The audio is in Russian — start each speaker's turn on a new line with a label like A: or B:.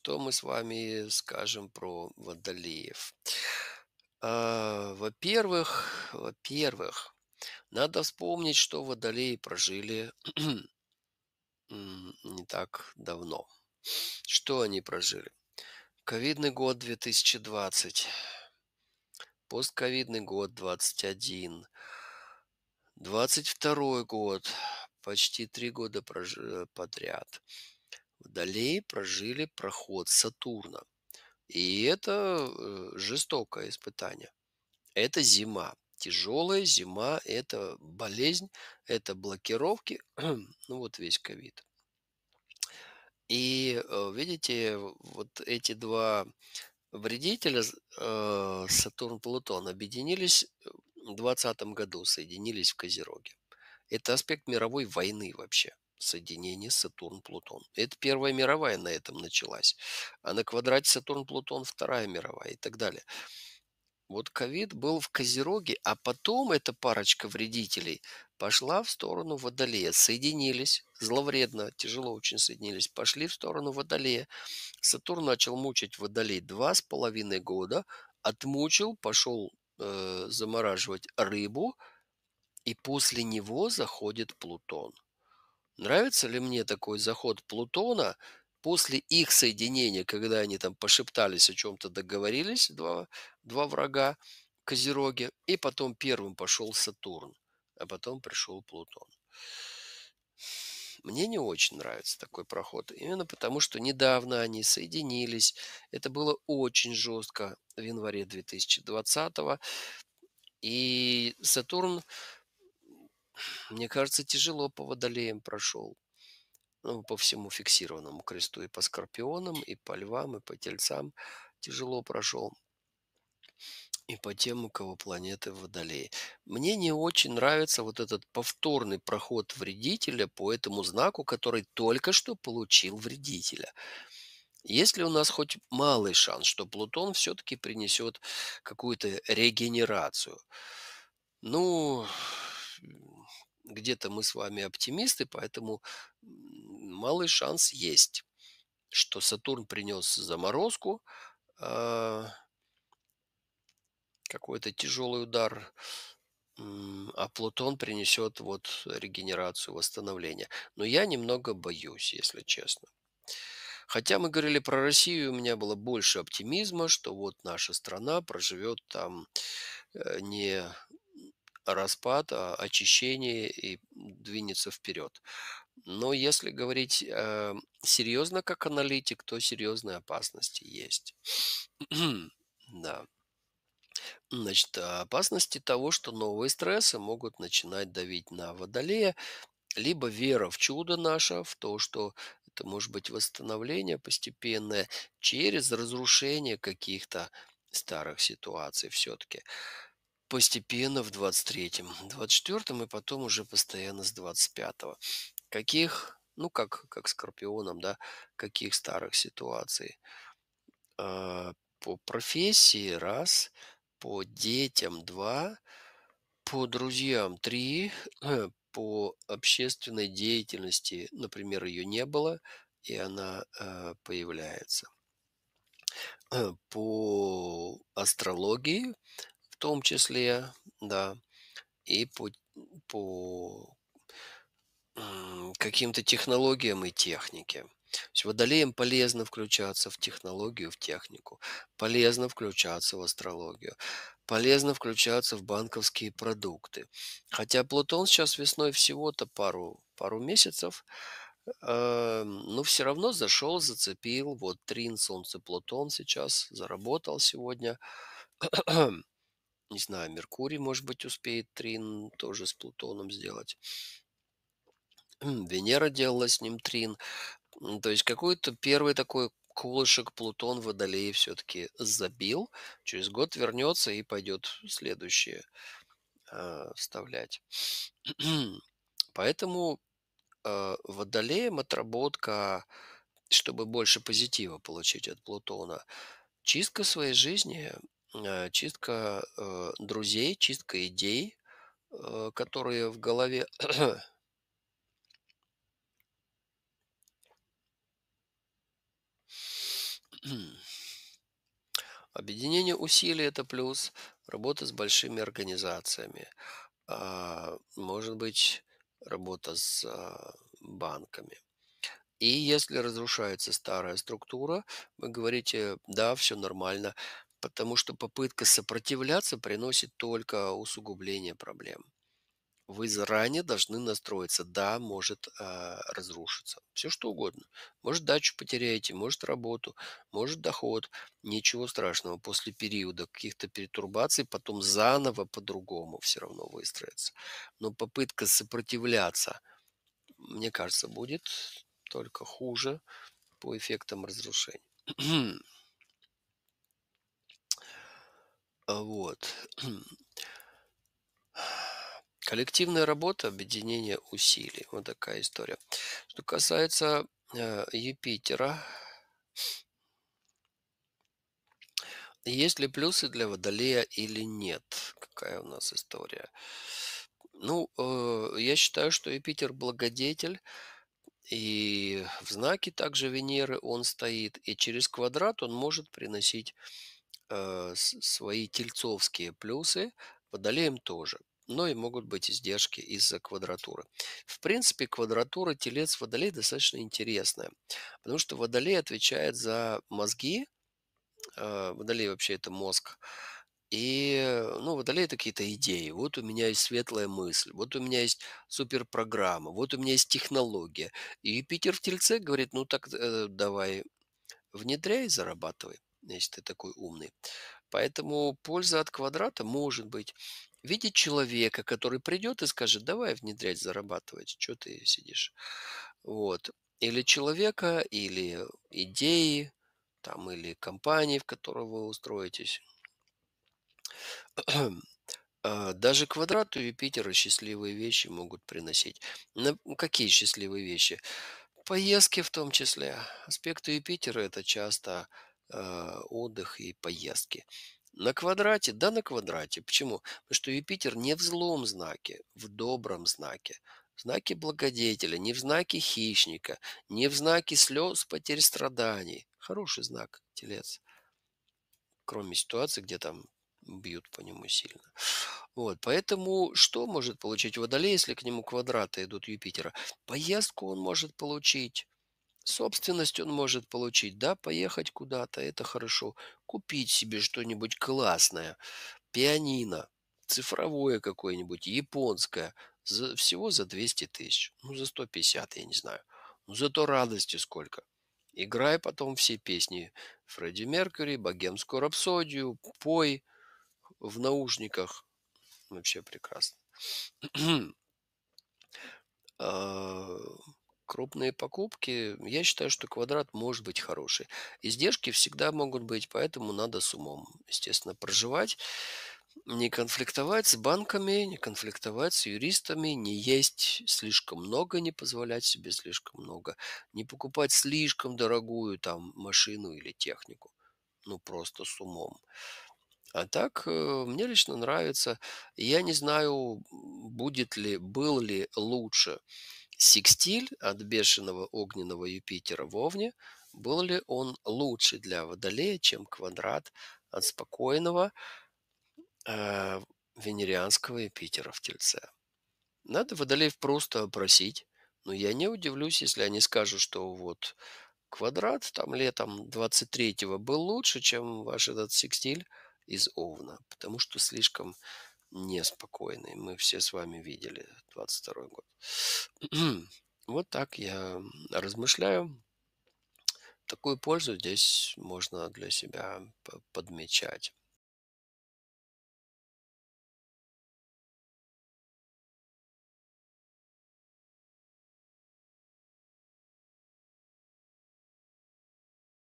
A: Что мы с вами скажем про водолеев? А, во-первых, во-первых, надо вспомнить, что водолеи прожили не так давно. Что они прожили? Ковидный год 2020, постковидный год 21, 22 год, почти три года э, подряд – Вдали прожили проход Сатурна. И это э, жестокое испытание. Это зима. Тяжелая зима, это болезнь, это блокировки. ну вот весь ковид. И э, видите, вот эти два вредителя э, Сатурн-Плутон объединились в 2020 году, соединились в Козероге. Это аспект мировой войны вообще – соединение Сатурн-Плутон. Это Первая мировая на этом началась. А на квадрате Сатурн-Плутон Вторая мировая и так далее. Вот ковид был в Козероге, а потом эта парочка вредителей пошла в сторону Водолея. Соединились, зловредно, тяжело очень соединились, пошли в сторону Водолея. Сатурн начал мучить Водолей два с половиной года, отмучил, пошел э, замораживать рыбу, и после него заходит Плутон – Нравится ли мне такой заход Плутона после их соединения, когда они там пошептались о чем-то, договорились, два, два врага, Козероги, и потом первым пошел Сатурн, а потом пришел Плутон. Мне не очень нравится такой проход, именно потому что недавно они соединились. Это было очень жестко в январе 2020 и Сатурн мне кажется, тяжело по водолеям прошел. Ну, по всему фиксированному кресту. И по скорпионам, и по львам, и по тельцам тяжело прошел. И по тем, у кого планеты в Мне не очень нравится вот этот повторный проход вредителя по этому знаку, который только что получил вредителя. Есть ли у нас хоть малый шанс, что Плутон все-таки принесет какую-то регенерацию? Ну, где-то мы с вами оптимисты, поэтому малый шанс есть, что Сатурн принес заморозку, э, какой-то тяжелый удар, а Плутон принесет вот регенерацию, восстановление. Но я немного боюсь, если честно. Хотя мы говорили про Россию, у меня было больше оптимизма, что вот наша страна проживет там э, не распад, а, очищение и двинется вперед. Но если говорить э, серьезно как аналитик, то серьезные опасности есть. да. Значит, а, опасности того, что новые стрессы могут начинать давить на водолея, либо вера в чудо наше, в то, что это может быть восстановление постепенное через разрушение каких-то старых ситуаций все-таки постепенно в 23-м, 24-м и потом уже постоянно с 25-го. Каких, ну как, как Скорпионом, да, каких старых ситуаций? А, по профессии раз, по детям два, по друзьям три, по общественной деятельности, например, ее не было, и она э, появляется. По астрологии том числе, да, и по, по каким-то технологиям и технике. То есть водолеям полезно включаться в технологию, в технику, полезно включаться в астрологию, полезно включаться в банковские продукты. Хотя Плутон сейчас весной всего-то пару, пару месяцев, э, но все равно зашел, зацепил. Вот Трин, Солнце, Плутон сейчас заработал сегодня не знаю, Меркурий, может быть, успеет трин тоже с Плутоном сделать. Венера делала с ним трин. То есть какой-то первый такой колышек Плутон Водолей все-таки забил. Через год вернется и пойдет следующее э, вставлять. Поэтому э, а, Водолеем отработка, чтобы больше позитива получить от Плутона, чистка своей жизни Э, чистка э, друзей, чистка идей, э, которые в голове Объединение усилий – это плюс. Работа с большими организациями. А, может быть, работа с а, банками. И если разрушается старая структура, вы говорите, да, все нормально, потому что попытка сопротивляться приносит только усугубление проблем. Вы заранее должны настроиться. Да, может а, разрушиться. Все что угодно. Может дачу потеряете, может работу, может доход. Ничего страшного. После периода каких-то перетурбаций потом заново по-другому все равно выстроится. Но попытка сопротивляться, мне кажется, будет только хуже по эффектам разрушений. Вот. Коллективная работа, объединение усилий. Вот такая история. Что касается э, Юпитера, есть ли плюсы для Водолея или нет? Какая у нас история? Ну, э, я считаю, что Юпитер благодетель, и в знаке также Венеры он стоит, и через квадрат он может приносить Э, свои тельцовские плюсы, водолеям тоже но и могут быть издержки из-за квадратуры. В принципе, квадратура телец водолей достаточно интересная, потому что водолей отвечает за мозги, э, водолей вообще это мозг, и, ну, водолей это какие-то идеи. Вот у меня есть светлая мысль, вот у меня есть суперпрограмма, вот у меня есть технология. И Юпитер в Тельце говорит, ну так э, давай внедряй, зарабатывай если ты такой умный. Поэтому польза от квадрата может быть в виде человека, который придет и скажет, давай внедрять, зарабатывать, что ты сидишь. Вот. Или человека, или идеи, там, или компании, в которую вы устроитесь. А, даже квадрату Юпитера счастливые вещи могут приносить. Ну, какие счастливые вещи? Поездки в том числе. Аспекты Юпитера это часто а, отдых и поездки. На квадрате? Да, на квадрате. Почему? Потому что Юпитер не в злом знаке, в добром знаке. В знаке благодетеля, не в знаке хищника, не в знаке слез, потерь страданий. Хороший знак, телец. Кроме ситуации, где там бьют по нему сильно. Вот, поэтому что может получить Водолей, если к нему квадраты идут Юпитера? Поездку он может получить Собственность он может получить, да, поехать куда-то, это хорошо. Купить себе что-нибудь классное, пианино, цифровое какое-нибудь, японское, за, всего за 200 тысяч, ну за 150, я не знаю. Ну зато радости сколько. Играй потом все песни Фредди Меркьюри, Богемскую рапсодию, пой в наушниках. Вообще прекрасно. А, крупные покупки, я считаю, что квадрат может быть хороший. Издержки всегда могут быть, поэтому надо с умом, естественно, проживать, не конфликтовать с банками, не конфликтовать с юристами, не есть слишком много, не позволять себе слишком много, не покупать слишком дорогую там машину или технику. Ну, просто с умом. А так, э, мне лично нравится. Я не знаю, будет ли, был ли лучше секстиль от бешеного огненного Юпитера в Овне, был ли он лучше для Водолея, чем квадрат от спокойного э, венерианского Юпитера в Тельце? Надо Водолеев просто опросить, но я не удивлюсь, если они скажут, что вот квадрат там летом 23-го был лучше, чем ваш этот секстиль из Овна, потому что слишком неспокойный. Мы все с вами видели 22 год. вот так я размышляю. Такую пользу здесь можно для себя подмечать.